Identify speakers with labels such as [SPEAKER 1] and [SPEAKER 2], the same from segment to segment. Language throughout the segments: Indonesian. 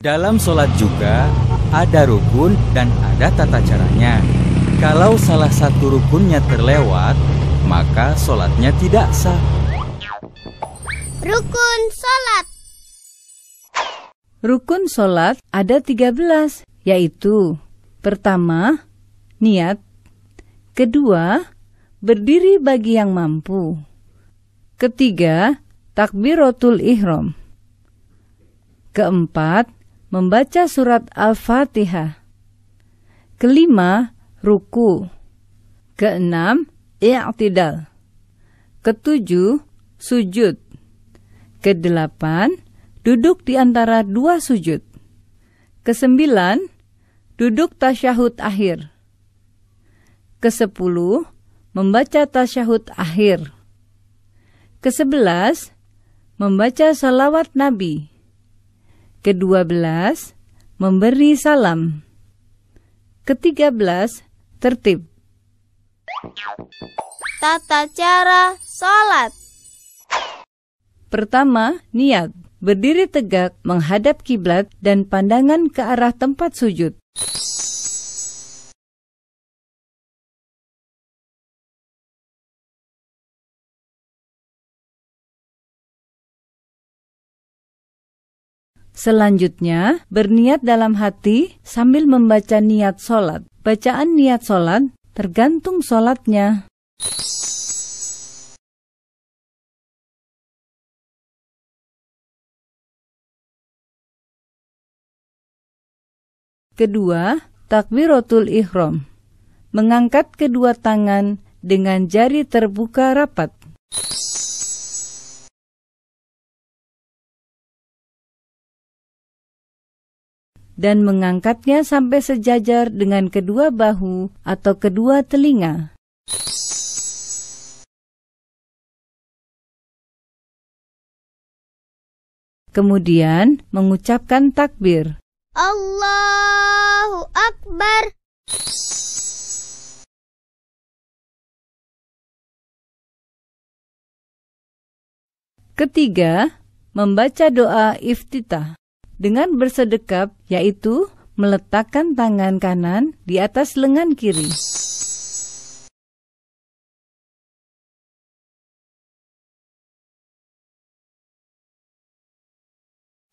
[SPEAKER 1] Dalam sholat juga ada rukun dan ada tata caranya. Kalau salah satu rukunnya terlewat, maka sholatnya tidak sah.
[SPEAKER 2] Rukun sholat
[SPEAKER 1] Rukun sholat ada 13, yaitu Pertama, niat Kedua, berdiri bagi yang mampu Ketiga, takbiratul ihram Keempat, membaca surat Al-Fatihah. Kelima, ruku. Keenam, i'tidal. Ketujuh, sujud. Kedelapan, duduk di antara dua sujud. Kesembilan, duduk tasyahud akhir. Kesepuluh, membaca tasyahud akhir. Kesebelas, membaca salawat Nabi. Kedua belas, memberi salam. Ketiga belas, tertib.
[SPEAKER 2] Tata cara sholat.
[SPEAKER 1] Pertama, niat. Berdiri tegak menghadap kiblat dan pandangan ke arah tempat sujud.
[SPEAKER 3] Selanjutnya, berniat dalam hati sambil membaca niat solat. Bacaan niat solat
[SPEAKER 1] tergantung solatnya. Kedua, takbiratul ihram.
[SPEAKER 3] Mengangkat kedua tangan dengan jari terbuka rapat. dan mengangkatnya sampai sejajar dengan kedua bahu atau kedua telinga. Kemudian mengucapkan takbir.
[SPEAKER 2] Allahu Akbar.
[SPEAKER 1] Ketiga, membaca doa iftitah dengan
[SPEAKER 3] bersedekap, yaitu meletakkan tangan kanan di atas lengan kiri.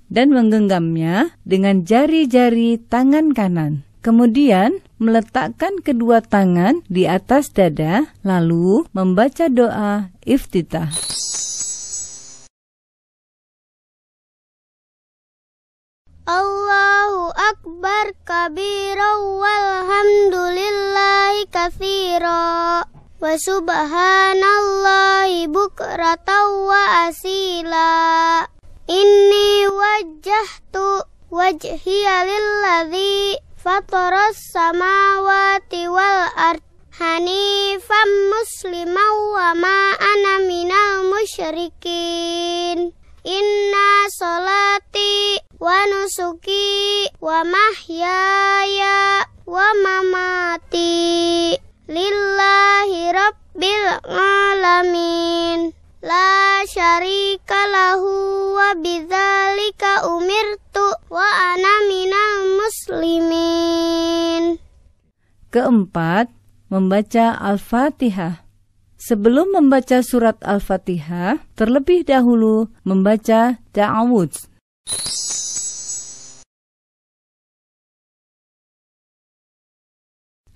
[SPEAKER 3] dan menggenggamnya dengan jari-jari tangan kanan. Kemudian meletakkan kedua tangan di atas dada lalu membaca doa iftitah.
[SPEAKER 2] Allahu Akbar kabira walhamdulillahi kafiro, wa subhanallahi bukrata wa asila inni wajjahtu wajhiya lilladhi fatoras samawati wal ard hanifan musliman wa ma ana minal musyrikin inna salati wa nusuki wa mahyaya wa mamati lillahi rabbil alamin la syarika lahu wa bidzalika umirtu wa ana minal muslimin
[SPEAKER 1] keempat membaca al-fatihah Sebelum membaca surat Al-Fatihah,
[SPEAKER 3] terlebih dahulu membaca Da'awudz.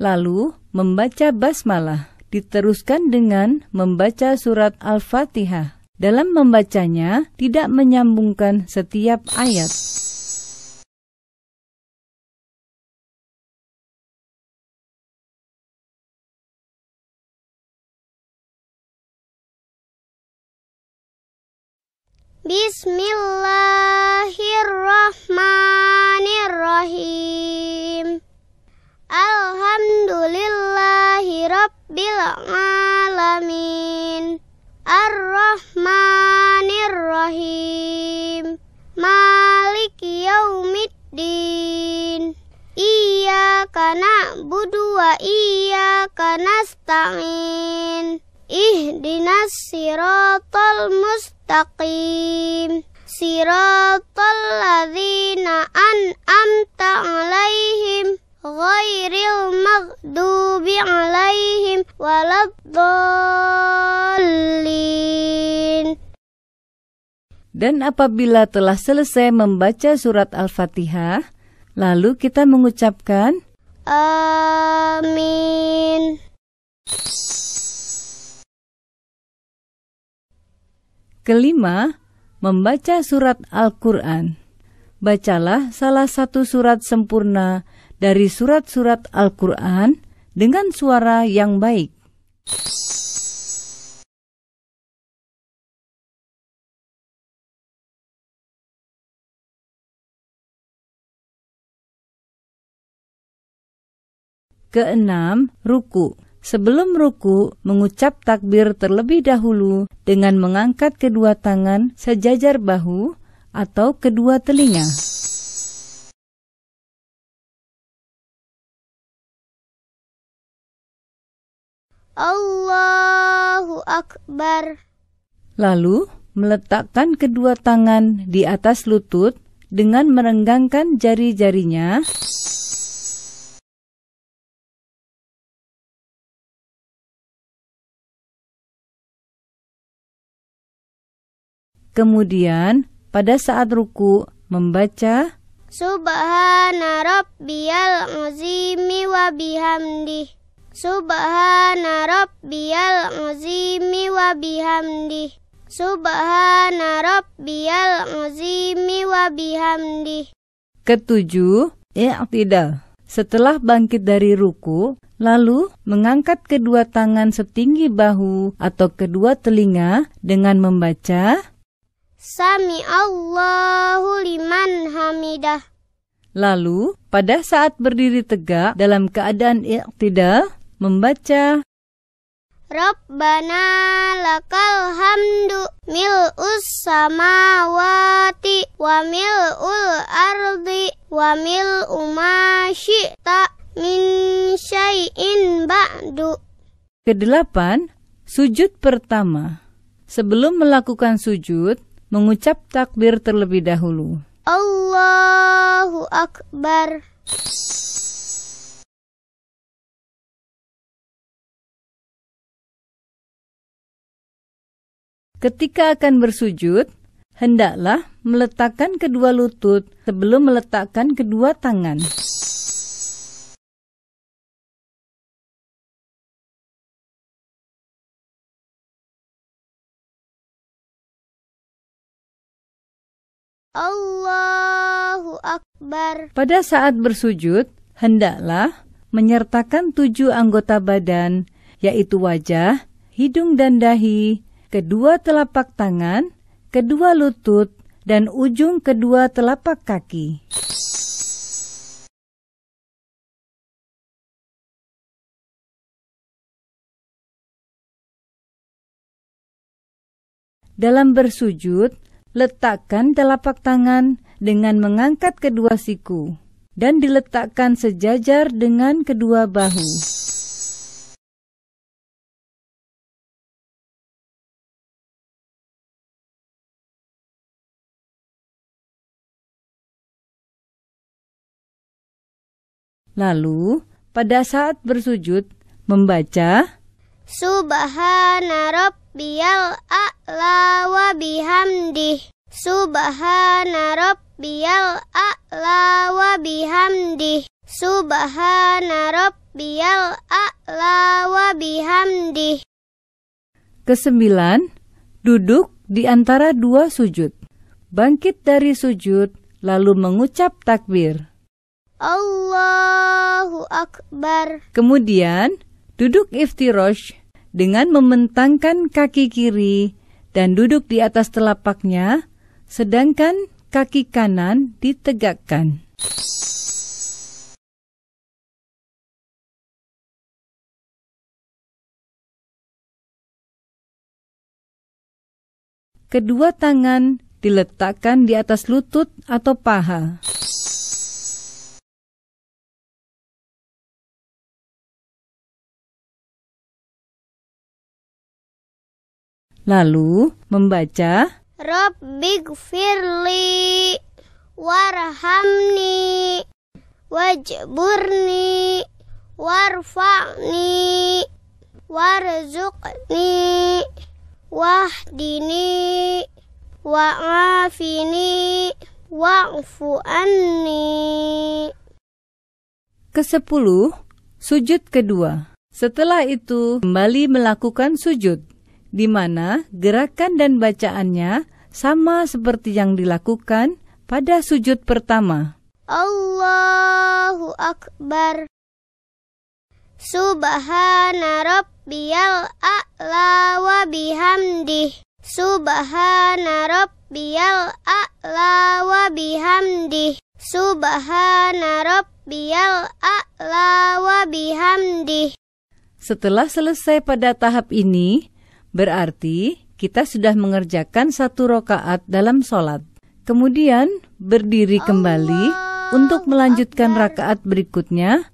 [SPEAKER 3] Lalu, membaca basmalah diteruskan dengan membaca surat Al-Fatihah. Dalam membacanya, tidak menyambungkan setiap ayat.
[SPEAKER 2] Bismillahirrahmanirrahim. Alhamdulillahi Rabbil Alamin Ar-Rahmanir-Rahim Maliki Yaumiddin Iyaka na'budu wa iyaka nasta'in Ihdinas siratal mustaqim Siratal ladzina an'amta alaihim
[SPEAKER 1] dan apabila telah selesai membaca surat Al-Fatihah, lalu kita mengucapkan
[SPEAKER 2] Amin.
[SPEAKER 1] Kelima, membaca surat Al-Quran. Bacalah salah satu surat sempurna dari surat-surat Al-Quran dengan suara yang baik.
[SPEAKER 3] Keenam, ruku. Sebelum ruku, mengucap takbir terlebih dahulu dengan mengangkat kedua tangan sejajar bahu atau kedua telinga.
[SPEAKER 1] Allahu Akbar. Lalu meletakkan kedua tangan di atas lutut dengan merenggangkan jari-jarinya. Kemudian pada saat ruku membaca
[SPEAKER 2] Subhana rabbiyal azimi wa Subhana rabbiyal azimi wa bihamdih. Subhana rabbiyal azimi wa bihamdih.
[SPEAKER 1] Ketujuh, i'tidal. Setelah bangkit dari ruku, lalu mengangkat kedua tangan setinggi bahu atau kedua telinga dengan membaca
[SPEAKER 2] Sami Allahu liman hamidah.
[SPEAKER 1] Lalu, pada saat berdiri tegak dalam keadaan i'tidal, membaca
[SPEAKER 2] Rabbana lakal hamdu mil'us samawati wa mil'ul ardi wa mil'u ma syi'ta min syai'in ba'du.
[SPEAKER 1] Kedelapan, sujud pertama. Sebelum melakukan sujud, mengucap takbir terlebih dahulu.
[SPEAKER 2] Allahu Akbar.
[SPEAKER 3] Ketika akan bersujud, hendaklah meletakkan kedua lutut sebelum meletakkan
[SPEAKER 1] kedua tangan.
[SPEAKER 3] Allahu Akbar. Pada saat bersujud, hendaklah menyertakan tujuh anggota
[SPEAKER 1] badan, yaitu wajah, hidung dan dahi, kedua telapak tangan,
[SPEAKER 3] kedua lutut, dan ujung kedua telapak kaki. Dalam bersujud, letakkan telapak tangan dengan mengangkat kedua siku dan diletakkan sejajar dengan kedua bahu.
[SPEAKER 1] Lalu, pada saat bersujud, membaca
[SPEAKER 2] Subhana rabbiyal a'la wa bihamdi. Subhana rabbiyal a'la wa bihamdi. Subhana rabbiyal a'la wa bihamdi.
[SPEAKER 1] Kesembilan, duduk di antara dua sujud. Bangkit dari sujud, lalu mengucap takbir. Allahu Akbar. Kemudian duduk iftirosh dengan membentangkan kaki kiri dan duduk di
[SPEAKER 3] atas telapaknya, sedangkan kaki kanan ditegakkan. Kedua tangan diletakkan di atas lutut atau paha. Lalu membaca
[SPEAKER 2] Big gfirli warhamni wajburni warfa'ni warzuqni wahdini wa'afini wa'fu anni Kesepuluh, sujud kedua.
[SPEAKER 1] Setelah itu, kembali melakukan sujud di mana gerakan dan bacaannya sama seperti yang dilakukan pada sujud pertama.
[SPEAKER 2] Allahu Akbar. Subhana rabbiyal a'la wa bihamdi. Subhana rabbiyal a'la wa bihamdi. Subhana rabbiyal a'la wa bihamdi.
[SPEAKER 1] Setelah selesai pada tahap ini, Berarti kita sudah mengerjakan satu rokaat dalam sholat. Kemudian berdiri kembali untuk melanjutkan rakaat berikutnya